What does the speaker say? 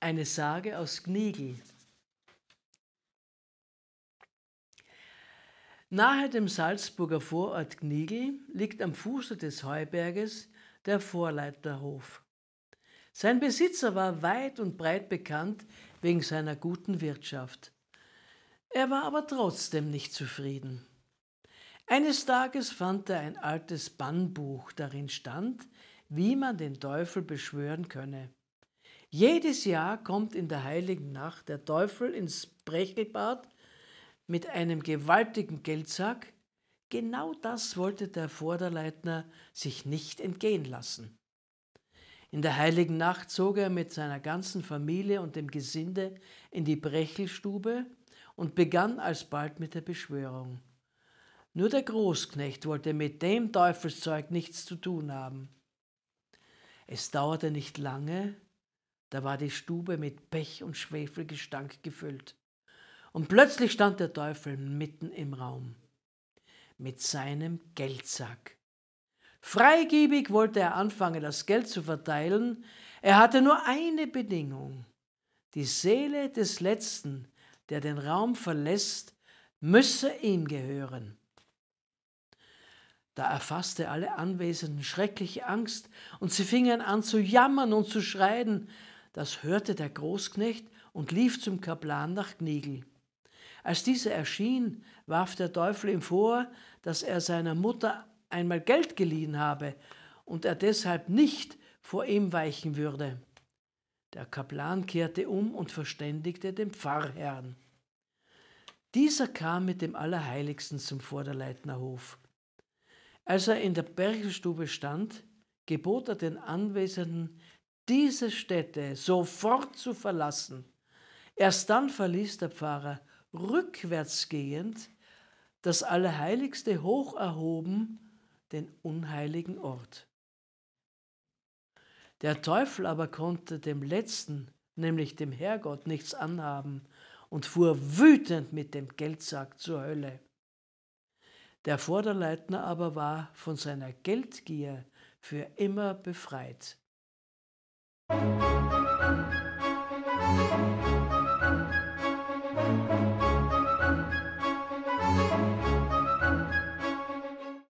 eine Sage aus Gnigl. Nahe dem Salzburger Vorort Gnigl liegt am Fuße des Heuberges der Vorleiterhof. Sein Besitzer war weit und breit bekannt wegen seiner guten Wirtschaft. Er war aber trotzdem nicht zufrieden. Eines Tages fand er ein altes Bannbuch, darin stand, wie man den Teufel beschwören könne. Jedes Jahr kommt in der heiligen Nacht der Teufel ins Brechelbad mit einem gewaltigen Geldsack. Genau das wollte der Vorderleitner sich nicht entgehen lassen. In der heiligen Nacht zog er mit seiner ganzen Familie und dem Gesinde in die Brechelstube und begann alsbald mit der Beschwörung. Nur der Großknecht wollte mit dem Teufelszeug nichts zu tun haben. Es dauerte nicht lange, da war die Stube mit Pech und Schwefelgestank gefüllt. Und plötzlich stand der Teufel mitten im Raum mit seinem Geldsack. Freigebig wollte er anfangen, das Geld zu verteilen. Er hatte nur eine Bedingung. Die Seele des Letzten, der den Raum verlässt, müsse ihm gehören. Da erfasste alle Anwesenden schreckliche Angst und sie fingen an zu jammern und zu schreien. Das hörte der Großknecht und lief zum Kaplan nach Knigel. Als dieser erschien, warf der Teufel ihm vor, dass er seiner Mutter einmal Geld geliehen habe und er deshalb nicht vor ihm weichen würde. Der Kaplan kehrte um und verständigte den Pfarrherrn. Dieser kam mit dem Allerheiligsten zum Vorderleitnerhof. Als er in der Bergelstube stand, gebot er den Anwesenden, diese Städte sofort zu verlassen. Erst dann verließ der Pfarrer rückwärtsgehend das Allerheiligste hoch erhoben den unheiligen Ort. Der Teufel aber konnte dem Letzten, nämlich dem Herrgott, nichts anhaben und fuhr wütend mit dem Geldsack zur Hölle. Der Vorderleitner aber war von seiner Geldgier für immer befreit.